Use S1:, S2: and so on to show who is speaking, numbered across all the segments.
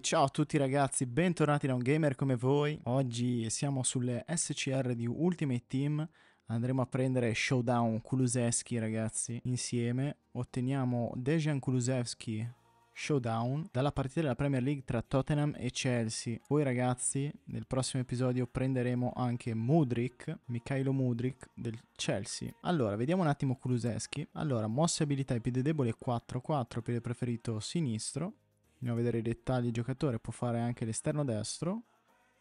S1: ciao a tutti ragazzi, bentornati da un gamer come voi. Oggi siamo sulle SCR di Ultimate Team. Andremo a prendere Showdown Kulusevski ragazzi insieme. Otteniamo Dejan Kulusevski Showdown dalla partita della Premier League tra Tottenham e Chelsea. Poi ragazzi, nel prossimo episodio prenderemo anche Mudrik, Mikhailo Mudrik del Chelsea. Allora, vediamo un attimo Kuluseschi. Allora, mosse abilità e piede debole 4-4, piede preferito sinistro andiamo a vedere i dettagli, il giocatore può fare anche l'esterno destro,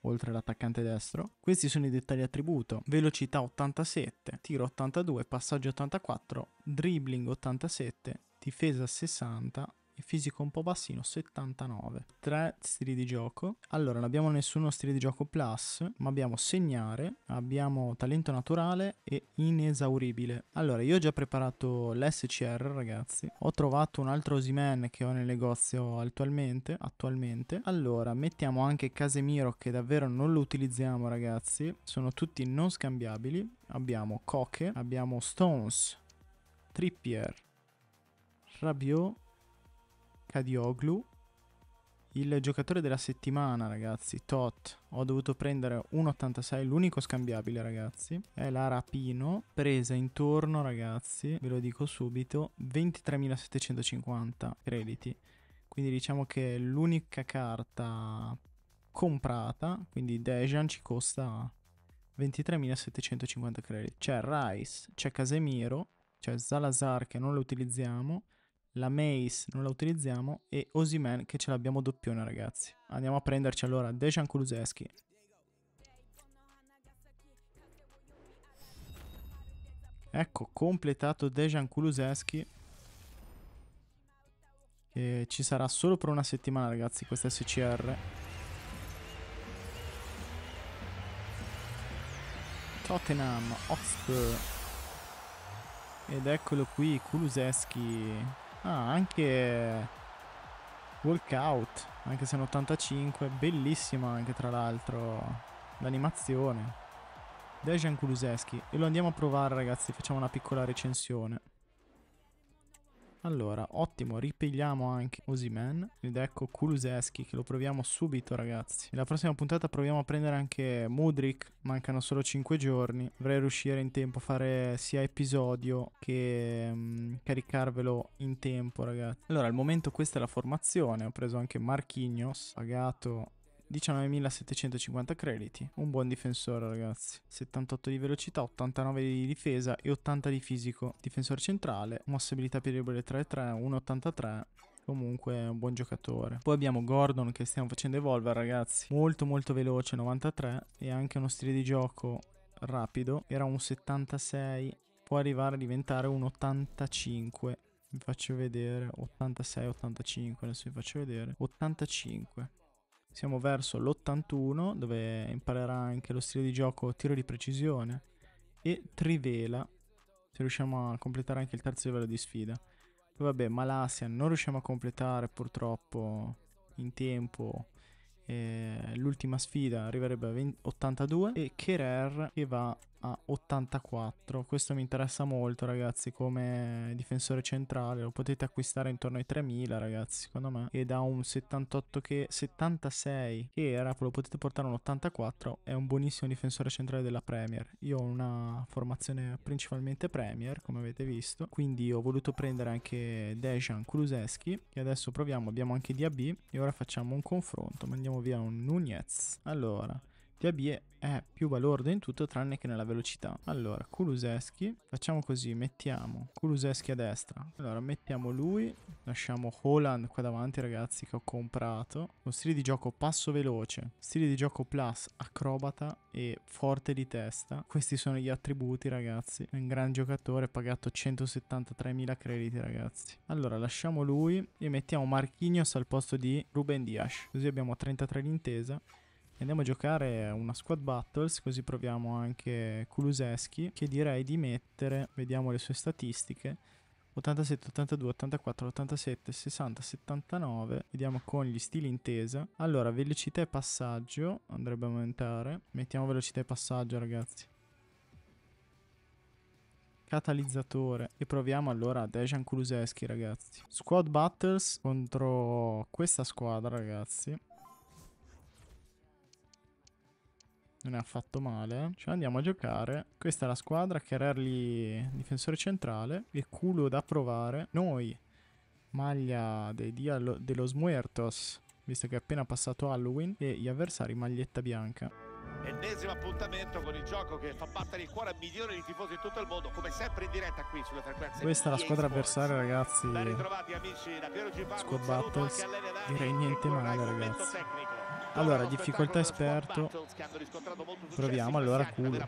S1: oltre all'attaccante destro. Questi sono i dettagli attributo, velocità 87, tiro 82, passaggio 84, dribbling 87, difesa 60, fisico un po' bassino 79 3 stili di gioco allora non abbiamo nessuno stile di gioco plus ma abbiamo segnare abbiamo talento naturale e inesauribile allora io ho già preparato l'SCR ragazzi ho trovato un altro Osimen che ho nel negozio attualmente attualmente allora mettiamo anche Casemiro che davvero non lo utilizziamo ragazzi sono tutti non scambiabili abbiamo Koke abbiamo Stones Trippier Rabiot Kadioglu, il giocatore della settimana, ragazzi, Tot. Ho dovuto prendere 1,86, l'unico scambiabile, ragazzi. È la Rapino, presa intorno, ragazzi, ve lo dico subito, 23.750 crediti. Quindi diciamo che è l'unica carta comprata, quindi Dejan, ci costa 23.750 crediti. C'è Rice, c'è Casemiro, c'è Zalazar che non lo utilizziamo, la Mace non la utilizziamo e Osiman che ce l'abbiamo doppione ragazzi. Andiamo a prenderci allora Dejan Kuluseski. Ecco, completato Dejan Kuluseski. Che ci sarà solo per una settimana ragazzi questa SCR. Tottenham Oxford. Ed eccolo qui, Kuluseski. Ah, anche Walkout, anche se in 85, bellissima anche tra l'altro l'animazione. Dejan Kuluseschi e lo andiamo a provare ragazzi, facciamo una piccola recensione. Allora, ottimo, ripigliamo anche Osiman ed ecco Kuluseschi che lo proviamo subito ragazzi. Nella prossima puntata proviamo a prendere anche Mudrik, mancano solo 5 giorni, dovrei riuscire in tempo a fare sia episodio che um, caricarvelo in tempo ragazzi. Allora, al momento questa è la formazione, ho preso anche Marchignos, pagato 19.750 crediti, un buon difensore ragazzi, 78 di velocità, 89 di difesa e 80 di fisico, difensore centrale, mossabilità pieghevole 3-3, 1-83. comunque un buon giocatore. Poi abbiamo Gordon che stiamo facendo evolvere ragazzi, molto molto veloce 93 e anche uno stile di gioco rapido, era un 76, può arrivare a diventare un 85. Vi faccio vedere 86-85, adesso vi faccio vedere 85 siamo verso l'81 dove imparerà anche lo stile di gioco tiro di precisione e trivela se riusciamo a completare anche il terzo livello di sfida poi vabbè Malasia non riusciamo a completare purtroppo in tempo eh, l'ultima sfida arriverebbe a 20, 82 e Kerer che va a 84. Questo mi interessa molto, ragazzi, come difensore centrale. Lo potete acquistare intorno ai 3000, ragazzi, secondo me. E da un 78 che 76 che era, lo potete portare a un 84. È un buonissimo difensore centrale della Premier. Io ho una formazione principalmente Premier, come avete visto. Quindi ho voluto prendere anche Dejan Kuluseschi, che adesso proviamo. Abbiamo anche DAB e ora facciamo un confronto. Mandiamo via un Nunez. Allora, Diabie è più balordo in tutto tranne che nella velocità. Allora, Kuluseschi, facciamo così, mettiamo Kuluseschi a destra. Allora, mettiamo lui, lasciamo Holland qua davanti ragazzi che ho comprato. Con stile di gioco passo veloce, stile di gioco plus, acrobata e forte di testa. Questi sono gli attributi ragazzi. È un gran giocatore, pagato 173.000 crediti ragazzi. Allora, lasciamo lui e mettiamo Marquinhos al posto di Ruben Dias. Così abbiamo 33 d'intesa andiamo a giocare una squad battles così proviamo anche Kuluseschi che direi di mettere vediamo le sue statistiche 87, 82, 84, 87, 60, 79 vediamo con gli stili intesa allora velocità e passaggio andrebbe a aumentare mettiamo velocità e passaggio ragazzi catalizzatore e proviamo allora Dejan Kuluseschi ragazzi squad battles contro questa squadra ragazzi non è affatto male. Ci cioè, andiamo a giocare. Questa è la squadra, che Kererli difensore centrale. E culo da provare. Noi, maglia dei Dia de los Muertos, visto che è appena passato Halloween. E gli avversari, maglietta bianca. Ennesimo appuntamento con il gioco che fa battere il cuore a milioni di tifosi in tutto il mondo, come sempre in diretta qui sulle frequenze. Questa è la squadra avversaria, ragazzi. Ben ritrovati amici da Piero Giovanni. Squad Battles. Direi niente male, ragazzi. Tecnico. Allora, difficoltà esperto. Proviamo allora culo.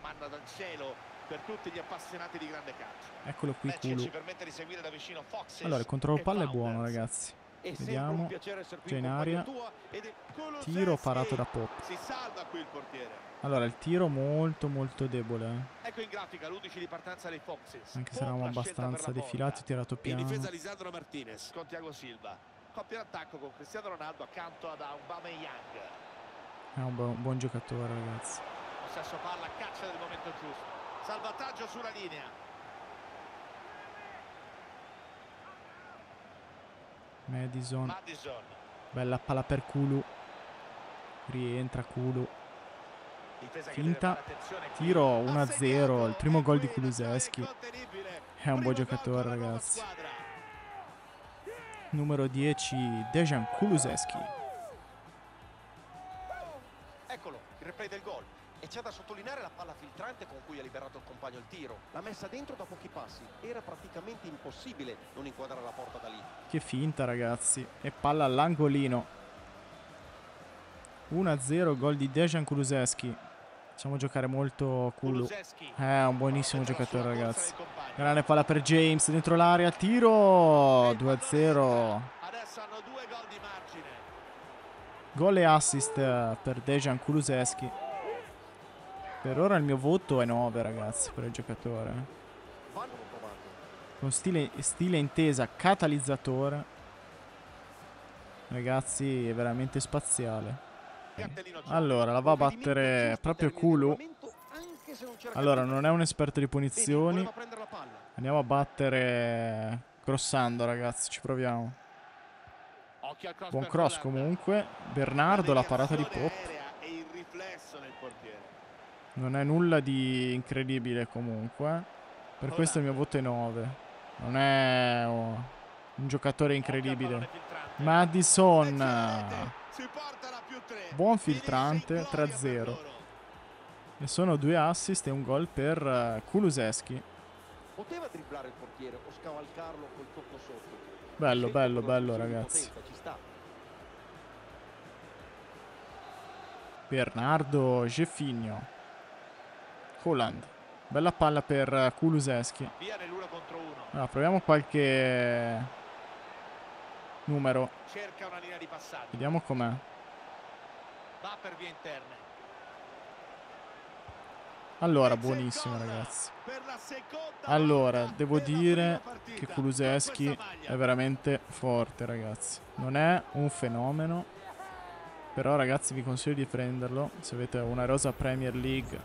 S1: Eccolo qui culo. Allora, il controllo palla è buono, ragazzi. Vediamo. C'è in aria. Tiro parato da Pop. Allora, il tiro molto molto debole. Eh. Ecco in grafica l'udici di partenza dei Foxes. Anche se eravamo abbastanza defilati, tirato piano. In difesa Lisandro Martinez con Silva coppia d'attacco con Cristiano Ronaldo accanto ad Young. È un buon, buon giocatore, ragazzi. Possesso palla, caccia del momento giusto. Salvataggio sulla linea. Madison. Madison. Bella palla per Kulu. Rientra Kulu. Finta. Tiro 1-0. Il primo gol di Kuluseschi. È un buon giocatore, ragazzi numero 10 Dejan Kuluseschi. Eccolo, il replay del gol. E c'è da sottolineare la palla filtrante con cui ha liberato il compagno il tiro. L'ha messa dentro da pochi passi. Era praticamente impossibile non inquadrare la porta da lì. Che finta, ragazzi. E palla all'angolino. 1-0 gol di Dejan Kuluseschi. Facciamo giocare molto Kulu. È eh, un buonissimo giocatore, ragazzi. Grande palla per James dentro l'area. Tiro 2-0. Gol e assist per Dejan Kuluseschi. Per ora il mio voto è 9, ragazzi, per il giocatore. Con stile, stile intesa catalizzatore. Ragazzi, è veramente spaziale. Allora, la va a battere proprio Kulu. Allora, non è un esperto di punizioni. Andiamo a battere crossando, ragazzi. Ci proviamo. Buon cross comunque. Bernardo, la parata di Pop. Non è nulla di incredibile comunque. Per questo il mio voto è 9. Non è oh, un giocatore incredibile. Madison. Si porta la Buon filtrante, 3-0. E sono due assist e un gol per eh, Kuluseschi. Poteva dribblare il portiere o scavalcarlo col tocco sotto. Bello, bello, bello ragazzi. Bernardo Jeffinho. Holland. Bella palla per eh, Kuluseschi. Allora, ah, proviamo qualche numero. Vediamo com'è va per via interna allora buonissimo ragazzi allora devo dire che Kuluseschi è veramente forte ragazzi non è un fenomeno però ragazzi vi consiglio di prenderlo se avete una rosa Premier League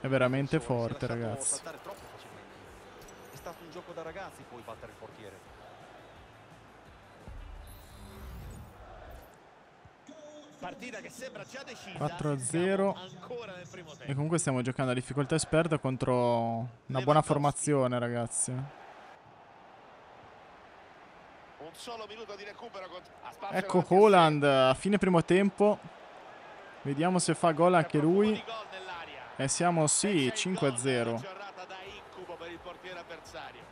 S1: è veramente forte ragazzi è stato un gioco da ragazzi poi battere il portiere
S2: Partita che sembra già decisa.
S1: 4-0. E comunque stiamo giocando a difficoltà esperta contro una buona formazione, ragazzi. Un solo minuto di recupero. Ecco Holland a fine primo tempo. Vediamo se fa gol anche lui. E siamo sì, 5-0.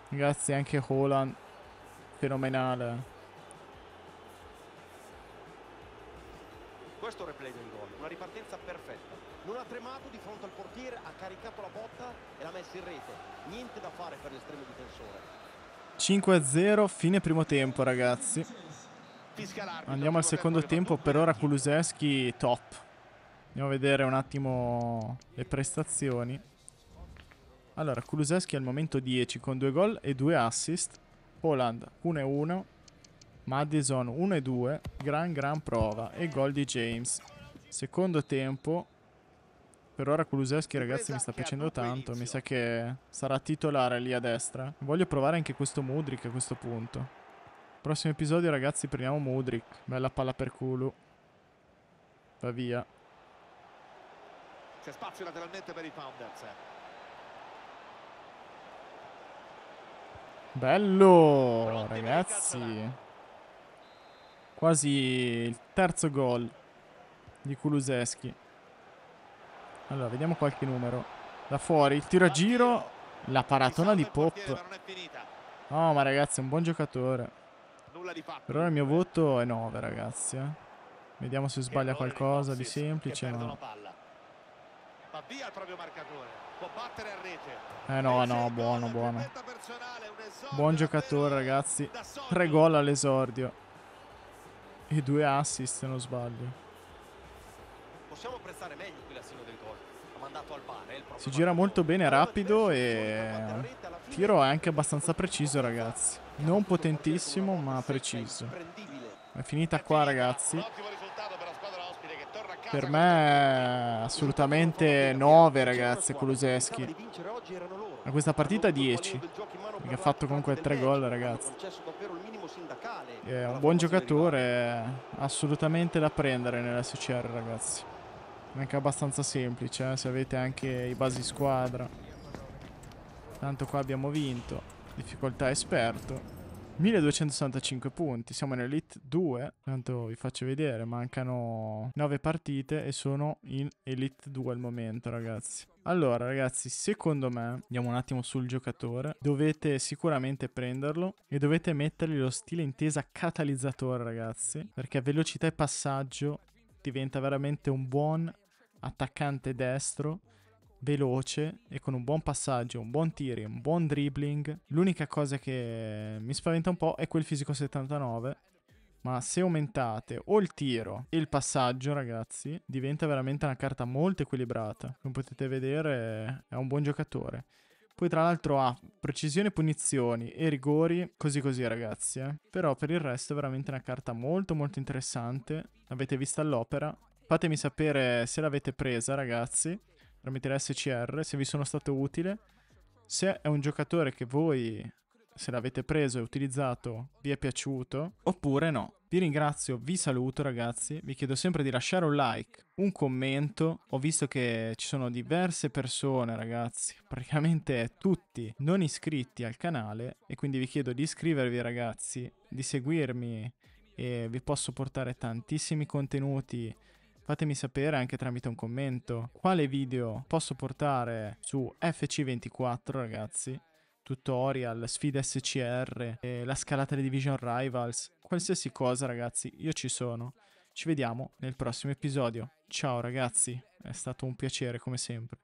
S1: Grazie anche Holland. Fenomenale. Questo replay del gol, una ripartenza perfetta. Non ha tremato di fronte al portiere, ha caricato la botta e l'ha messa in rete. Niente da fare per l'estremo difensore. 5-0, fine primo tempo ragazzi. Andiamo al secondo tempo, per ora Kuluseschi top. Andiamo a vedere un attimo le prestazioni. Allora, Kuluseschi al momento 10 con 2 gol e 2 assist. Poland 1-1. Madison 1 e 2, gran gran prova e gol di James. Secondo tempo, per ora Kuluseski ragazzi mi sta esatto, piacendo tanto, mi sa che sarà titolare lì a destra. Voglio provare anche questo Mudrik a questo punto. Prossimo episodio ragazzi prendiamo Mudrik, bella palla per Kulu. Va via. C'è spazio lateralmente per i Founders. Bello, ragazzi. Quasi il terzo gol di Kuluseschi. Allora, vediamo qualche numero. Da fuori, il tiro a giro. La paratona di Pop. No, oh, ma ragazzi, è un buon giocatore. Per ora il mio voto è 9, ragazzi. Eh. Vediamo se sbaglia qualcosa di semplice. No. Eh no, no, buono, buono. Buon giocatore, ragazzi. Tre gol all'esordio e due assist se non sbaglio. Possiamo apprezzare meglio qui l'assino del gol. Ha mandato al eh, pane. Si gira molto bene, rapido e tiro è anche abbastanza preciso ragazzi. Non potentissimo ma preciso. È finita qua ragazzi. Per me assolutamente 9 ragazzi Kuluseschi. A questa partita 10. Perché ha fatto comunque 3 gol ragazzi. È eh, un buon giocatore, assolutamente da prendere nell'SCR ragazzi. Anche abbastanza semplice, eh, se avete anche i basi squadra. Tanto qua abbiamo vinto, difficoltà esperto. 1265 punti, siamo in Elite 2, tanto vi faccio vedere, mancano 9 partite e sono in Elite 2 al momento ragazzi. Allora, ragazzi, secondo me, andiamo un attimo sul giocatore, dovete sicuramente prenderlo e dovete mettergli lo stile intesa catalizzatore, ragazzi, perché velocità e passaggio diventa veramente un buon attaccante destro veloce e con un buon passaggio, un buon tiri, un buon dribbling. L'unica cosa che mi spaventa un po' è quel fisico 79 ma se aumentate o il tiro e il passaggio, ragazzi, diventa veramente una carta molto equilibrata. Come potete vedere, è un buon giocatore. Poi tra l'altro ha precisione punizioni e rigori, così così ragazzi. Eh. Però per il resto è veramente una carta molto molto interessante. L'avete vista all'opera. Fatemi sapere se l'avete presa ragazzi, tramite la SCR, se vi sono stato utile. Se è un giocatore che voi se l'avete preso e utilizzato vi è piaciuto oppure no. Vi ringrazio, vi saluto ragazzi, vi chiedo sempre di lasciare un like, un commento, ho visto che ci sono diverse persone ragazzi, praticamente tutti non iscritti al canale e quindi vi chiedo di iscrivervi ragazzi, di seguirmi e vi posso portare tantissimi contenuti fatemi sapere anche tramite un commento quale video posso portare su FC24 ragazzi tutorial, sfide SCR, eh, la scalata di Division Rivals, qualsiasi cosa ragazzi, io ci sono. Ci vediamo nel prossimo episodio. Ciao ragazzi, è stato un piacere come sempre.